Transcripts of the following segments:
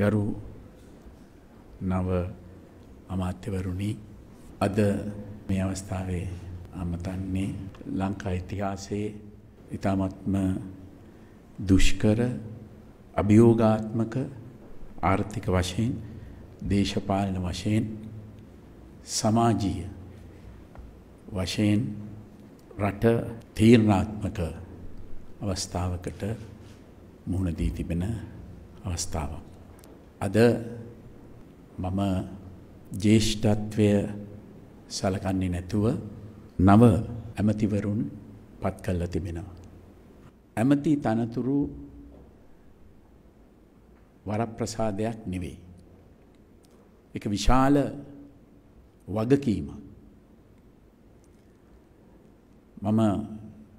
ගරු නව අමාත්‍යවරුණි අද මේ අවස්ථාවේ අමතන්නේ ලංකා ඉතිහාසයේ ඉතාමත්ම දුෂ්කර අභියෝගාත්මක ආර්ථික වශයෙන් දේශපාලන වශයෙන් සමාජීය වශයෙන් රට තීරණාත්මක අවස්ථාවකට මුහුණ දී තිබෙන අවස්ථාවක්. අද මම ජේෂ්ඨත්වය සලකන්නේ නැතුව නව ඇමතිවරුන් පත් කල්ල තිබෙනවා. ඇමති තනතුරු වරප්‍රසාදයක් නෙවෙයි. එක විශාල වගකීම. මම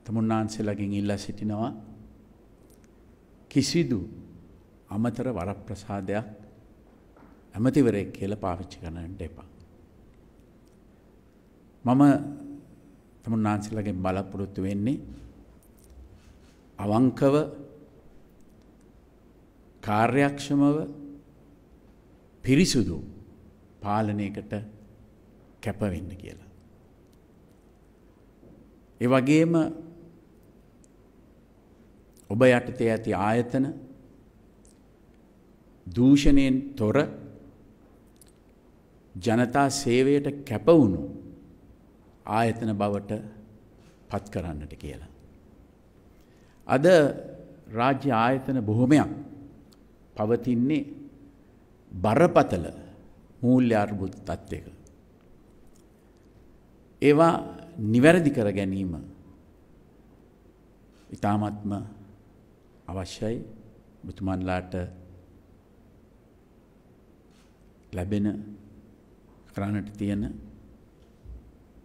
තමුන්නාන්සේලගින් ඉල්ලා සිටිනවා කිසිදු අමතර වරප්‍රසාදයක් ඇමතිවරෙක් කියල පාවිච්චි කරනට එපා. මම තමුන් නාන්සිලගේ බලපොරොත්තු වෙන්නේ අවංකව කාර්යක්ෂමව පිරිසුදු පාලනයකට කැපවෙන්න කියලා. ඒ වගේම ඔබ යටතේ ඇති ආයතන දූෂණයෙන් තොර ජනතා සේවයට කැපවුණු ආයතන බවට පත් කරන්නට කියලා. අද රාජ්‍ය ආයතන බොහොමයක් පවතින්නේ බරපතල මූල්‍ය අර්බුද තත්ත්වයක. ඒවා නිවැරදි කර ගැනීම ඉතාමත්ම අවශ්‍යයි බුතුමන්ලාට ලැබෙන කරන්නට තියෙන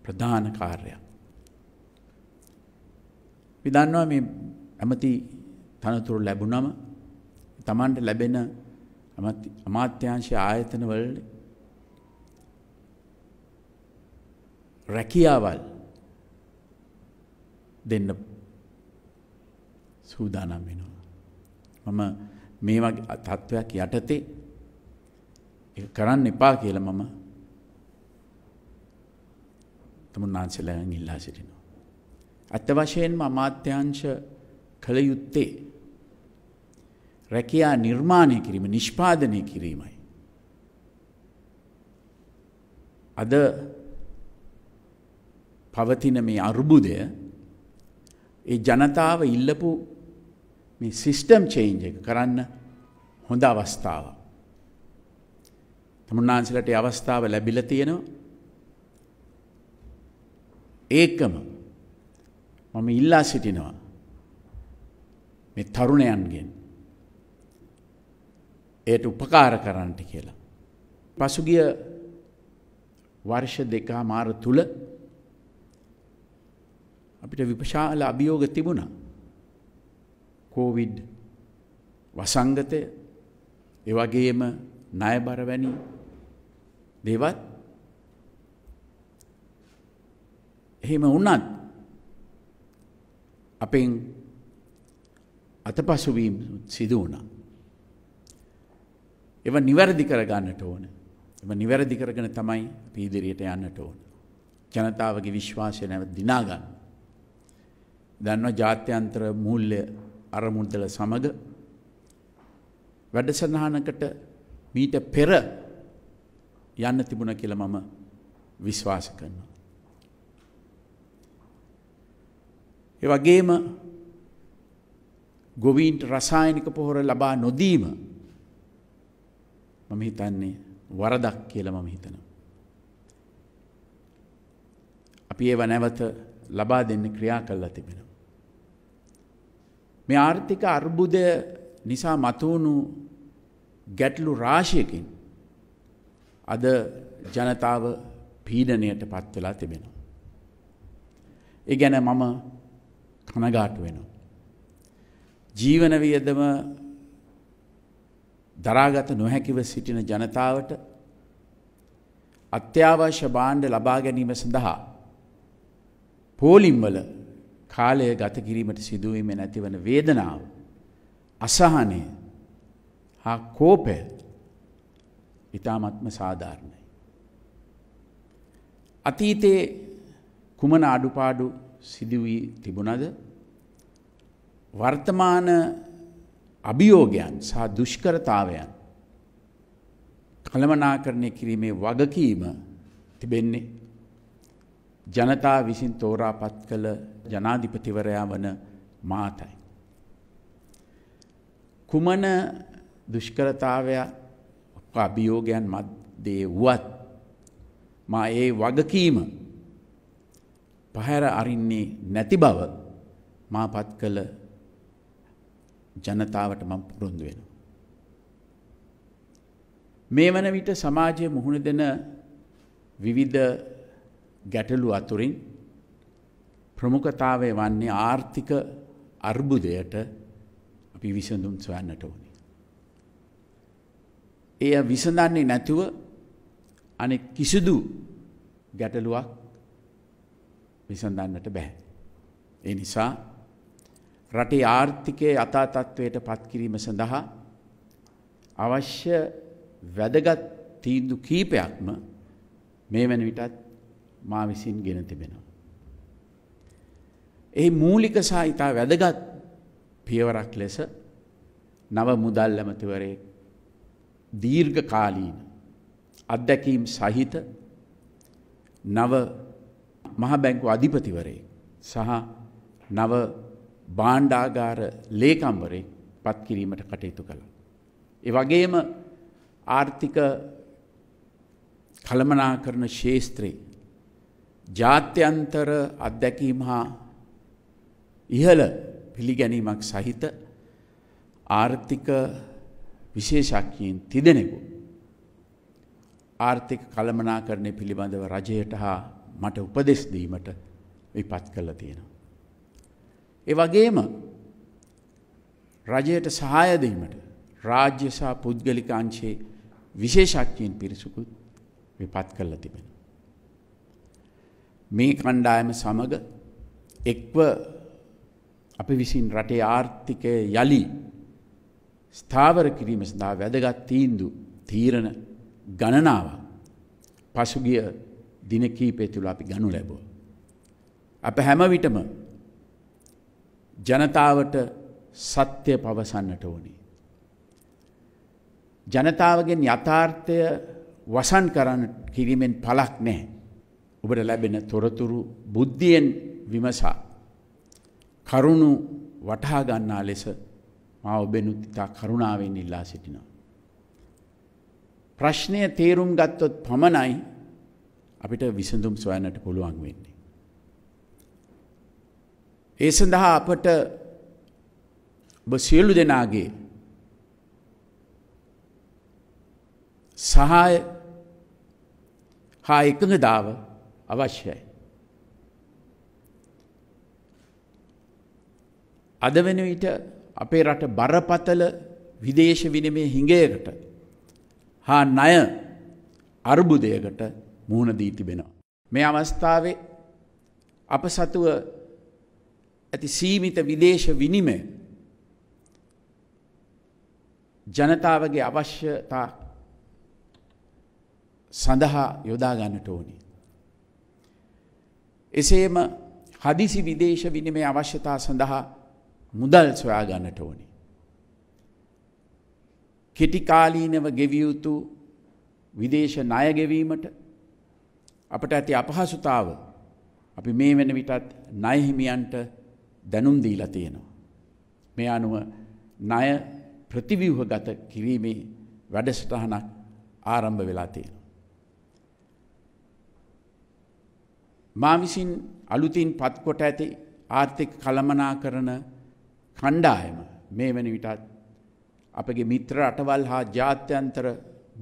ප්‍රධාන කාර්යයක්. විදන්නවා මේ ඇමති තනතුරු ලැබුණම තමන්ට ලැබෙන අමාත්‍යංශ ආයතනවල රැකියාවල් දෙන්න සූදානම් වෙනවා. මම මේ වගේ තත්ත්වයක් යටතේ ඒක කරන්න එපා කියලා මම තමුන් වහන්සේලාගෙන් ඉල්ලා සිටිනවා. අත්ත වශයෙන්ම අමාත්‍යංශ කළ යුත්තේ රැකියා නිර්මාණය කිරීම නිෂ්පාදනය කිරීමයි. අද පවතින මේ අර්බුදය ඒ ජනතාව ඉල්ලපු මේ සිිස්ටම් චේන්ජ එක කරන්න හොඳ අවස්ථාව. තමුන්නාන්සලට අවස්ථාව ලැබිල තියෙනවා ඒකම මම ඉල්ලා සිටිනවා මේ තරුණයන්ගෙන් ඒට උපකාර කරන්නට කියලා. පසුගිය වර්ෂ දෙකා මාර තුළ අපිට විපශාල අභියෝග තිබුණා. කෝවිඩ් වසංගතය එවගේම ණයබර වැනි දේවත් එහෙම වුණත් අපෙන් අතපසුවීම් සිදු වුණා. එව නිවැරදි කරගන්නට ඕන. එම නිවැරදි කරගෙන තමයි පීදිරියට යන්නට ඕන. ජනතාවගේ විශ්වාසය නැව දිනාගන්න. දන්ව ජාත්‍යන්ත්‍ර මූල්්‍ය අරමුදල සමඟ වැඩසඳහනකට මීට පෙර යන්න තිබුණ කියල මම විශ්වාස කරනවා. ඒ වගේම ගොවීන්ට රසායනික පොහොර ලබා නොදීම මම හිතන්නේ වරදක් කියලා මම හිතනවා. අපි ඒව නැවත ලබා දෙන්න ක්‍රියා කළා තිබෙනවා. මේ ආර්ථික අර්බුදය නිසා මතුවුණු ගැටලු රාශියකින් අද ජනතාව පීඩනයට පත්වෙලා තිබෙනවා. ඒ ගැන මම කනගාටු වෙනවා. ජීවන වියදම දරාගත නොහැකිව සිටින ජනතාවට අත්‍යවශ්‍ය භාණ්ඩ ලබා ගැනීම සඳහා පෝලිම්වල කාලය ගත කිරීමට සිදුවීම නැතිවන වේදනාව අසහනය හා කෝපය ඉතාමත්ම සාධාරණයි. අතීතයේ කුමන අඩුපාඩු සිදුවී තිබුණද වර්තමාන අභියෝගයන් සහ දුෂ්කරතාවයන් කළමනාකරණය කිරීමේ වගකීම තිබෙන්නේ ජනතා විසින් තෝරාපත් කළ ජනාධිපතිවරයා වන මාතයි. කුමන දුෂ්කරතාවයක් අභියෝගයන් මත් දේ වුවත් මා ඒ වගකීම පහැර අරින්නේ නැති බව මා පත් කළ ජනතාවට මම පුරුන්දු වෙනවා. මේ වන විට සමාජය මුහුණ දෙන විවිධ ගැටලු අතුරින් ප්‍රමුඛතාවය වන්නේ ආර්ථික අර්බුදයට අපි විසඳුම් සොයන්නට ඕනි. එය විසඳන්නේ නැතුව අනෙක් කිසිදු ගැටලුවක් විසඳන්නට බැහැ. ඒ නිසා රටේ ආර්ථිකයේ අතාතත්වයට පත්කිරීම සඳහා අවශ්‍ය වැදගත් තීන්දු කීපයක්ම මේ වන විටත් මා විසින් ගෙන තිබෙනවා. ඒ මූලික සහ ඉතා වැදගත් පියවරක් ලෙස නව මුදල් ඇමතිවරේ දීර්ඝ කාලීන අත්දැකීම් සහිත නව මහ බැංකු අධිපතිවරේ සහ නව බාණ්ඩාගාර ලේකම්වරේ පත් කිරීමට කටයුතු කළ. ඒ වගේම ආර්ථික කළමනා කරන ශේස්ත්‍රයේ ජාත්‍යන්තර අත්දැකීම් හා ඉහළ පිළිගැනීමක් සහිත ආර්ථික විශේෂක්ඥයෙන් තිදෙනෙකු ආර්ථික කළමනා කරණය පිළිබඳව රජයට හා මට උපදෙස් දීමට විපත් කළා තියෙනවා. ඒ වගේම රජයට සහාය දීමට රාජ්‍ය සහ පුද්ගලික අංශයේ විශේෂඥයින් පිරිසකුත් විපත් කළා තිබෙනවා. මේ කණ්ඩායම සමග එක්ව අපි විසින් රටේ ආර්ථිකය යලි ස්ථාවර කිරීම සඳහා වැදගත් තීන්දු තීරණ ගණනාවක් පසුගිය දින කීපය තුළ අපි ගනු ලැබෝ. අප හැමවිටම ජනතාවට සත්‍යය පවසන්නට ඕනේ. ජනතාවගෙන් යථාර්ථය වසන් කරන්න කිරීමෙන් පලක් නෑ. ඔබට ලැබෙන තොරතුරු බුද්ධියෙන් විමසා. කරුණු වටහාගන්නා ලෙස මා ඔබෙනුත් ඉතා කරුණාවෙන් ඉල්ලා සිටිනවා. ප්‍රශ්නය තේරුම් ගත්තොත් පමණයි අපිට විසඳුම් සොයන්නට පුළුවන් වෙන්නේ. ඒ සඳහා අපට ඔබ සියලු දෙනාගේ සහාය හා එකඟදාව අවශ්‍යයි. අද වෙන විට අපේ රට බරපතල විදේශ විනිමේ හිඟයකට හා ණය අර්බුදයකට මුහුණ දී තිබෙනවා. මේ අවස්ථාවේ අප සතුව ඇති සීමිත විදේශ විනිමය ජනතාවගේ අවශ්‍යතා සඳහා යොදාගන්නට ඕනි. එසේම හදිසි විදේශ විනිමේ අවශ්‍යතා සඳහා මුදල් සොයාගන්නට ඕනි. කෙටිකාලීනව ගෙවියයුතු විදේශ ණයගෙවීමට අපට ඇති අපහසුතාව අපි මේ වෙන විටත් නයහිමියන්ට දැනුම් දීලා තියෙනවා. මේ අනුව ණය ප්‍රතිව්‍යුහගත කිරීමේ වැඩසටහනක් ආරම්භ වෙලා තියෙනවා. මා විසින් අලුතින් පත්කොට ඇති ආර්ථික කළමනාකරණ කණ්ඩායම මේ වෙන විටත් අපගේ මිත්‍ර රටවල් හා ජාත්‍යන්තර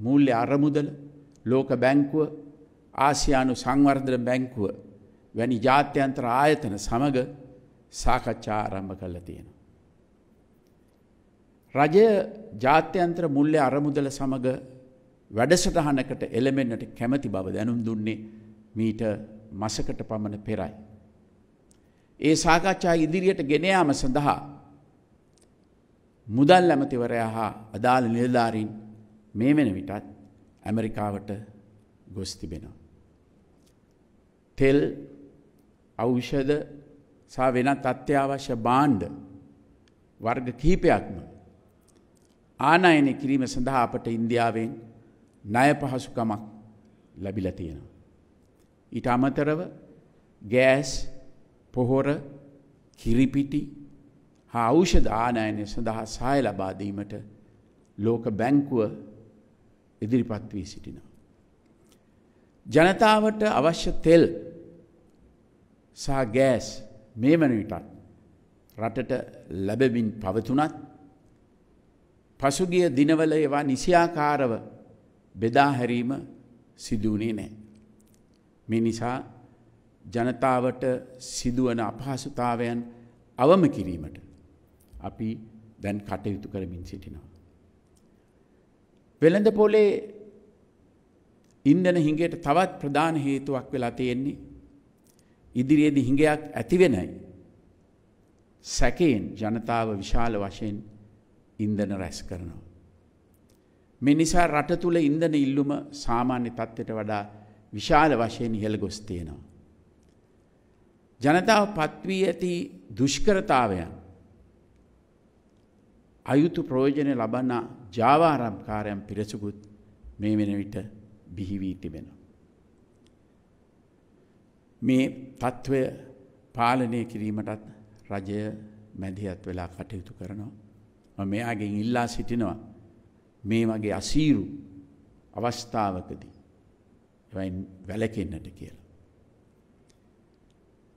මූල්‍ය අරමුදල ලෝක බැංකුව ආසියානු සංවර්ධන බැංකුව වැනි ජාත්‍යන්ත්‍ර ආයතන සමඟ සාකච්ඡා ආරම්භ කළ තියෙන. රජය ජාත්‍යන්ත්‍ර මුල්ලය අරමුදල සමඟ වැඩසටහනකට එළමෙන්න්නට කැමති බව දැනුම් දුන්නේ මීට මසකට පමණ පෙරයි. ඒ සාකච්ඡා ඉදිරියට ගෙනයාම සඳහා මුදල් ඇමතිවරයා හා අදාළ නිලධාරීන් මේ වෙන විටත් ඇමරිකාවට ගොස් තිබෙනවා. තෙල් ඖෂධ සහ වෙනත් අත්‍යවශ්‍ය භාණ්ඩ වර්ග කිහිපයක්ම ආනයනය කිරීම සඳහා අපට ඉන්දියාවෙන් ණය පහසුකමක් ලැබිලා තියෙනවා. ඊට අමතරව ගෑස් පොහොර කිරිපිටි හා ඖෂධ ආනයනය සඳහා සහාය ලබා දීමට ලෝක බැංකුව ඉදිරිපත් වී සිටිනවා. ජනතාවට අවශ්‍ය තෙල් සහ ගෑස් මේ වනවිටත් රටට ලැබමින් පවතුනත් පසුගිය දිනවල ඒවා නිසියාකාරව බෙදාහැරීම සිදුවනේ නෑ. මේ නිසා ජනතාවට සිදුවන අපහසුතාවයන් අවම කිරීමට අපි දැන් කටයුතු කරමින් සිටිනවා. වෙළඳ පොලේ ඉන්ධන හිඟයට තවත් ප්‍රධාන හේතුවක් වෙලා තියෙන්නේ ඉදිරියේදී හිඟයක් ඇති වෙනයි. සැකයෙන් ජනතාව විශාල වශයෙන් ඉන්ධන රැස් කරනවා. මේ නිසා රට තුල ඉන්ධන ඉල්ලුම සාමාන්‍ය තත්ත්වයට වඩා විශාල වශයෙන් ඉහළ ගොස් තියෙනවා. ජනතාව පත්වී ඇති දුෂ්කරතාවයන් අයුතු ප්‍රයෝජනය ලබන්නා ජාවාරම්කාරයන් පිරිසකුත් මේ වෙන විට බිහි වී තිබෙනවා. මේ తত্ত্বය පාලනය කිරීමටත් රජය මැදිහත් වෙලා කටයුතු කරනවා. මම මෙයාගෙන් ඉල්ලා සිටිනවා මේ වගේ අසීරු අවස්ථාවකදී එවයින් වැළකෙන්නට කියලා.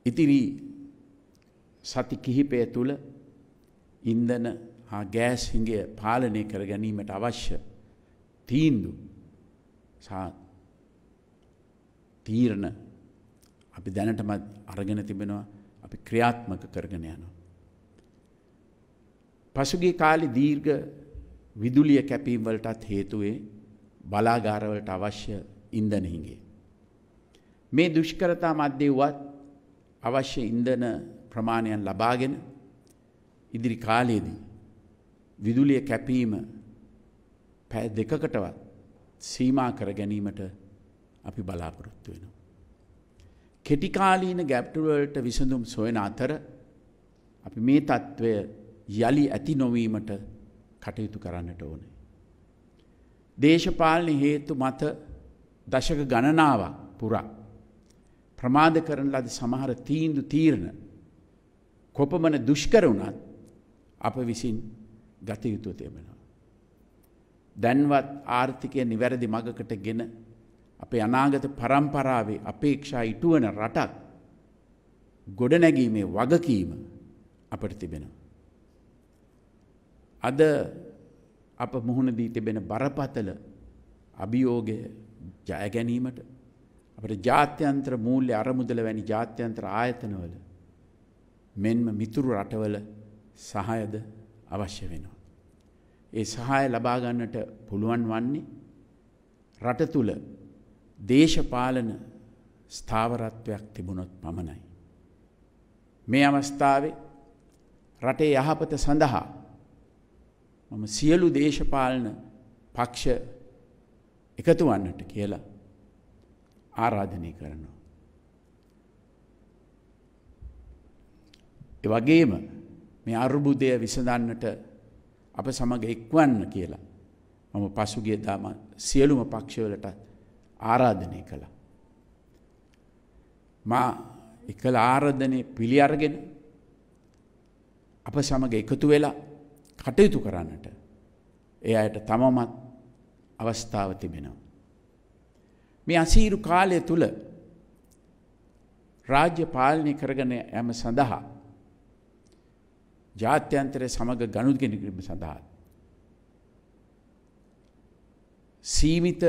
ඉතිරි සති කිහිපය තුළ ඉන්ධන හා ගෑස් හිඟය පාලනය කර ගැනීමට අවශ්‍ය තීන්දුව තීරණ අපි දැනටමත් අරගෙන තිබෙනවා අපි ක්‍රියාත්මක කරගෙන යනවා. පසුගේ කාලි දීර්ඝ විදුලිය කැපීම් වලටත් හේතුවේ බලාගාරවලට අවශ්‍ය ඉන්ධන හිඟේ. මේ දුෂ්කරතා මැද්දේ වුවත් අවශ්‍ය ඉන්ධන ප්‍රමාණයන් ලබාගෙන ඉදිරි කාලයේදී විදුලිය කැපීම පැය දෙකකටවත් සීමා කර ගැනීමට අපි බලාපොරොත්තු වෙනවා. කෙටිකාලීන ගැප්ටුවලට විසඳුම් සොයන අතර අපි මේ තත්ත්වය යළි ඇති නොවීමට කටයුතු කරන්නට ඕනේ. දේශපාලන හේතු මත දශක ගණනාවක් පුරා ප්‍රමාද කරන ලද සමහර තීන්දු තීරණ කොපමණ දුෂ්කර වුණත් අප විසින් ගත යුතුව තිබෙනවා. දැන්වත් ආර්ථිකය නිවැරදි මඟකට ගෙන අපේ අනාගත පරම්පරාවේ අපේක්ෂා ඉටුවන රටක් ගොඩනැගීමේ වගකීම අපට තිබෙනවා. අද අප මුහුණදී තිබෙන බරපතල අභියෝගය ජයගැනීමට අපට ජාත්‍යන්ත්‍ර මූල්‍ය අරමුදල වැනි ජාත්‍යන්ත්‍ර ආයතනවල මෙන්ම මිතුරු රටවල සහයද අවශ්‍ය වෙනවා. ඒ සහාය ලබා ගන්නට පුළුවන් වන්නේ රට තුල දේශපාලන ස්ථාවරත්වයක් තිබුණොත් පමණයි. මේ අවස්ථාවේ රටේ යහපත සඳහා මම සියලු දේශපාලන පක්ෂ එකතු වන්නට කියලා ආරාධනය කරනවා. ඒ වගේම මේ අර්බුදය විසඳන්නට අප සමඟ එක්වන්න කියලා. මම පසුගිය දාම සියලුම පක්ෂවලට ආරාධනය කළා. මා එකල ආරධනය පිළි අරගෙන අප සමඟ එකතු වෙලා කටයුතු කරන්නට ඒ අයට තමමත් අවස්ථාව තිබෙනවා. මේ අසීරු කාලය තුළ රාජ්‍ය පාලනය කරගෙන ඇම සඳහා ජාත්‍යන්තරය සමඟ ගනුදගෙන කිරීම සඳහා. සීමිත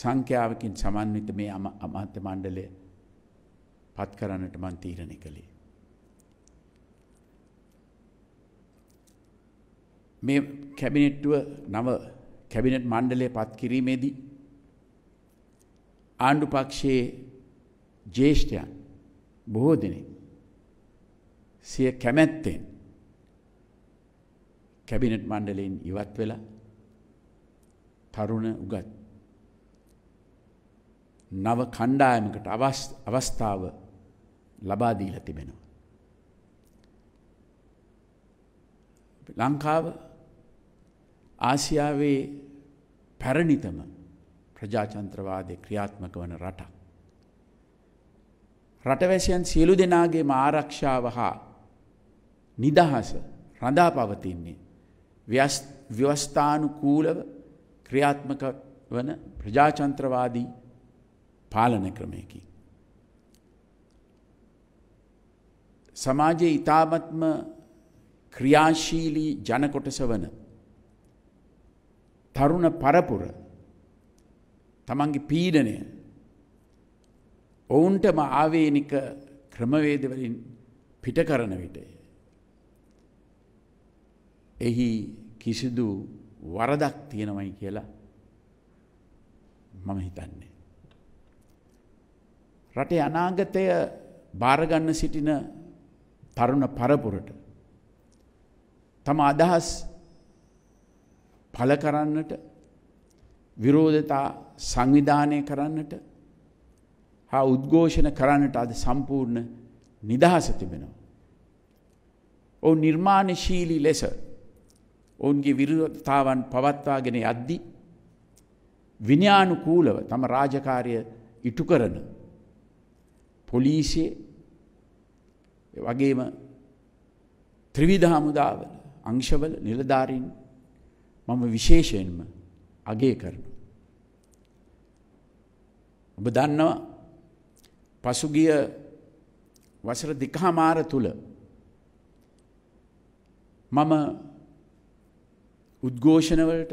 සංඛ්‍යාවකින් සමන්විත මේ අමාත්‍ය මණ්ඩලය පත් කරන්නට මන් තීරණය කළේ. මේ කැබිනෙට්ටුව නව කැබිනට් මණ්ඩලය පත් කිරීමේදී ආණ්ඩු පක්ෂයේ ජේෂ්ඨයන් බොහෝ දෙනෙක් සිය කැමැත්තෙන් කැබිනට් මණ්ඩලයෙන් ඉවත් වෙලා තරුණ උගත් නව කණ්ඩායමකට අවස්ථාව ලබා දීලා තිබෙනවා. ලංකාව ආසියාවේ පැරණිතම ප්‍රජාචන්ත්‍රවාදය ක්‍රියාත්මක වන රටක්. රටවැසියන් සියලු දෙනාගේම ආරක්ෂාව හා නිදහස රඳා පවතින්නේ. ව්‍යවස්ථානුකූලව ක්‍රියාත්මක වන ප්‍රජාචන්ත්‍රවාදී පාලන ක්‍රමයකි. සමාජයේ ඉතාමත්ම ක්‍රියාශීලී ජනකොටස වන තරුණ පරපුර තමන්ගේ පීඩනය ඔවුන්ටම ආවේනික ක්‍රමවේදවලින් පිටකරන විටය. එහි කිසිදු වරදක් තියෙනවයි කියලා මම හිතන්නේ. රටේ අනාගතය භාරගන්න සිටින තරුණ පරපුරට තම අදහස් පල කරන්නට විරෝධතා සංවිධානය කරන්නට හා උද්ඝෝෂණ කරන්නට අද සම්පූර්ණ නිදහස තිබෙනවා. ඔවු නිර්මාණශීලී ලෙස ඔවුන්ගේ විරතාවන් පවත්වාගෙන අද්දි විඤ්ඥානුකූලව තම රාජකාරය ඉටු කරන පොලීසිය වගේම ත්‍රිවිධහමුදාවල අංශවල නිලධාරීන් මම විශේෂයෙන්ම අගේ කරන. ඔබ දන්නවා පසුගිය වසර දෙකහමාර තුළ මම උද්ඝෝෂණවලට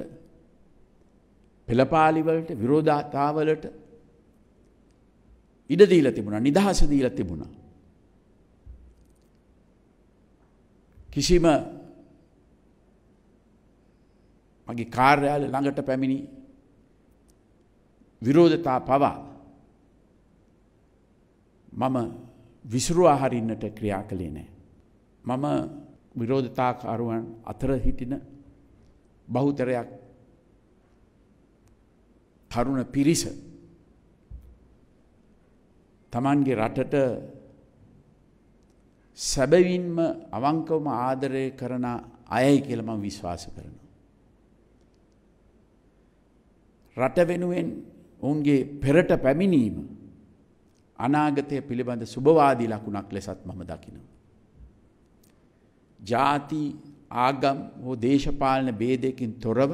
පෙළපාලිවලට විරෝධතාවලට ඉඩදීල තිබුණා නිදහස දීල තිබුණා. කිසිම මගේ කාර්යාල ළඟට පැමිණි විරෝධතා පවා මම විසුරුවා හරින්නට ක්‍රියා කළේ නෑ. මම විරෝධතාකරුවන් අතර හිටින බහුතරයක් තරුණ පිරිස තමන්ගේ රටට සැබවින්ම අවංකවම ආදරය කරන අයයි කියලම විශ්වාස කරනවා. රට වෙනුවෙන් ඔවුන්ගේ පෙරට පැමිණීම අනාගතය පිළිබඳ සුභවාදී ලකුණක් ලෙසත් මම දකිනවා. ජාති ආගම් හෝ දේශපාලන බේදයකින් තොරව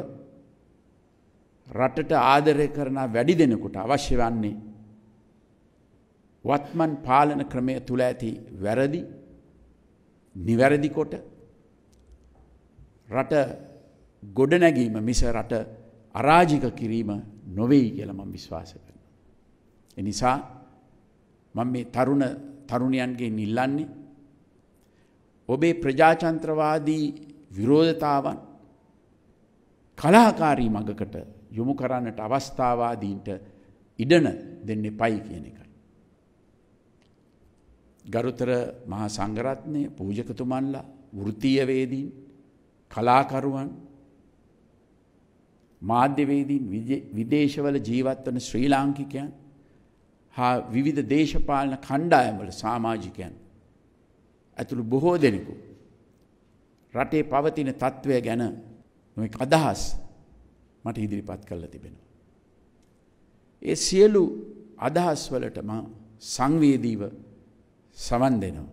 රටට ආදරය කරන වැඩි දෙනකුට අවශ්‍ය වන්නේ වත්මන් පාලන ක්‍රමය තුළ ඇති වැරදි නිවැරදිකොට රට ගොඩනැගීම මිස රට අරාජික කිරීම නොවෙයි කියලම විශ්වාස කරන. එනිසා මං මේ තරුණ තරුණයන්ගේ නිල්ලන්නේ ඔබේ ප්‍රජාචන්ත්‍රවාදී විරෝධතාවන් කලාකාරී මඟකට යොමු කරන්නට අවස්ථාවාදීන්ට ඉඩන දෙන්න පයි කියන එකයි. ගරුතර මහා සංගරත්නය පූජකතුමන්ලා වෘතියවේදීන් කලාකරුවන් මාධ්‍යවේදීන් විදේශවල ජීවත්වන ශ්‍රී ලාංකිකයන් හා විවිධ දේශපාලන කණ්ඩායම්වල සාමාජිකයන් ඇතුළු බොහෝ දෙනෙකු රටේ පවතින තත්ත්වය ගැන නොයෙක් අදහස් මට ඉදිරිපත් කරලා තිබෙනවා. ඒ සියලු අදහස් වලට මා සංවේදීව සවන් දෙනවා.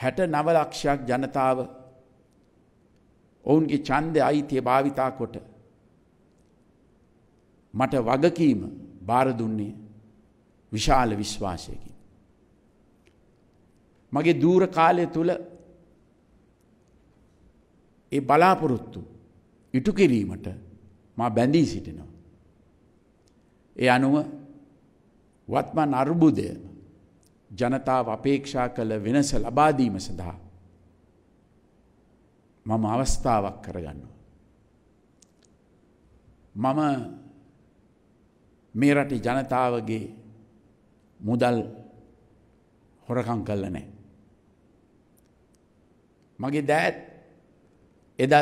හැට නවලක්ෂයක් ජනතාව ඔවුන්ගේ චන්ද අයිතිය භාවිතා කොට මට වගකීම බාර දුන්නේ විශාල විශ්වාසයකි. මගේ දූර කාලය තුල ඒ බලාපොරොත්තු ඉටු කිරීමට මා බැඳී සිටිනවා. ඒ අනුව වත්මන් අර්බුදය ජනතාව අපේක්ෂා කළ වෙනස ලබාදීම සඳහා මම අවස්ථාවක් කරගන්නවා. මම මේ රටි ජනතාවගේ මුදල් හොරකං කල්ල නෑ. මගේ දෑත් එදත්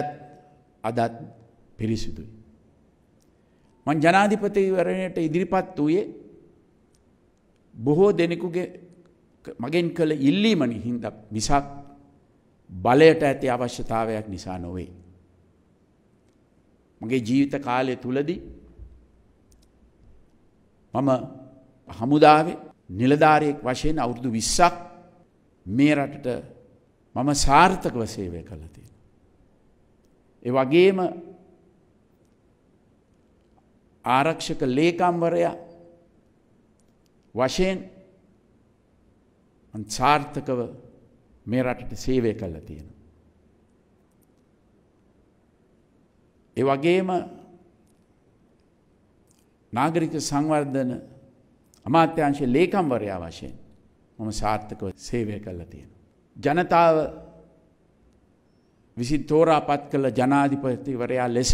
අදත් පිරිසිදුයි. මං ජනාධිපතිවරණයට ඉදිරිපත් වූයේ බොහෝ දෙනෙකුගේ මගෙන් කළ ඉල්ලීමනි හින්ද මිසක් බලයට ඇති අවශ්‍යතාවයක් නිසා නොවේ. මගේ ජීවිත කාලය තුලදී මම හමුදාවේ නිලධාරයෙක් වශයෙන් අවුරුදු විස්සක් මේ රටට මම සාර්ථකව සේවය කළතිය. ඒ වගේම ආරක්ෂක ලේකම්වරයා වශයෙන් සාර්ථකව මේ රටට සේවය කල්ල තියෙන. ඒ වගේම නාගරික සංවර්ධන අමාත්‍යංශ ලේකම්වරයා වශයෙන් මම සාර්ථකව සේවය කල්ල තියෙන. ජනතාව විසින් තෝරාපත් කළ ජනාධිපතිවරයා ලෙස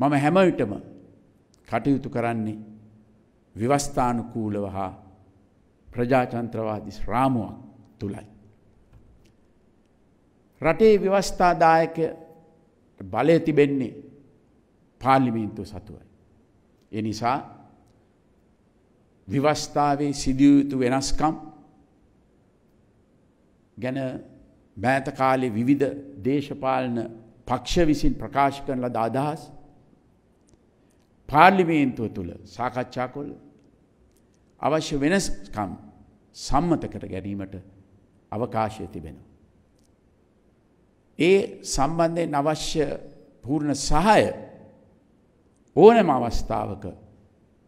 මම හැමවිටම කටයුතු කරන්නේ විවස්ථානුකූලව හා ප්‍රජාචන්ත්‍රවාදි ශ්‍රාමුවක් තුළයි. රටේ ව්‍යවස්ථාදායක බලය තිබෙන්නේ පාලිමීන්තු සතුවයි. එනිසා විවස්ථාවේ සිදියයුතු වෙනස්කම් ගැන මෑත කාලේ විවිධ දේශපාලන පක්ෂ විසින් ප්‍රකාශ කරන ලද අදහස් පාර්ලිමේන්තුව තුළ සාකච්ඡා කොල්ල අවශ්‍ය වෙනස්කම් සම්මත කර ගැනීමට අවකාශය තිබෙනවා. ඒ සම්බන්ධයෙන් අවශ්‍ය පූර්ණ සහය ඕනම අවස්ථාවක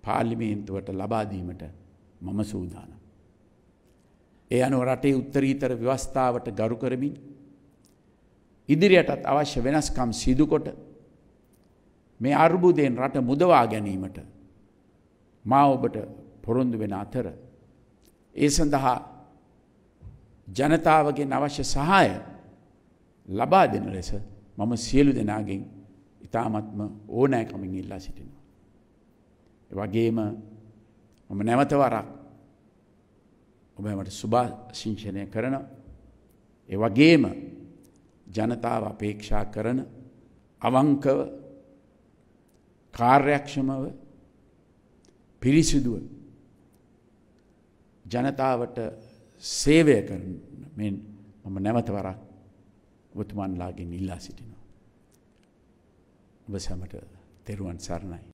පාර්ලිමේන්තුවට ලබාදීමට මම සූදානම්. ඒ අනුව රටේ උත්තරීතර ව්‍යවස්ථාවට ගරු කරමින් ඉදිරියටත් අවශ්‍ය වෙනස්කම් සිදුකොට මේ අර්බුදයෙන් රට මුදවා ගැනීමට මා ඔබට පොරොන්දු වෙන අතර ඒ සඳහා ජනතාවගේ අවශ්‍ය සහාය ලබා දෙන ලෙස මම සියලු දෙනාගෙන් ඉතාමත්ම ඕනෑකමින් ඉල්ලා සිටිනවා. වගේම මම නැවතවරක් ඔබ මට සුභාශිංෂණය කරන ඒ වගේම ජනතාව අපේක්ෂා කරන අවංකව කාර්යක්ෂමව පිරිසිදුව ජනතාවට සේවය කරන මෙන් මම නැවතවරක් ඔබතුමන්ලාගෙන් ඉල්ලා සිටිනවා. ඔබ සැමට තෙරුවන් සරණයි.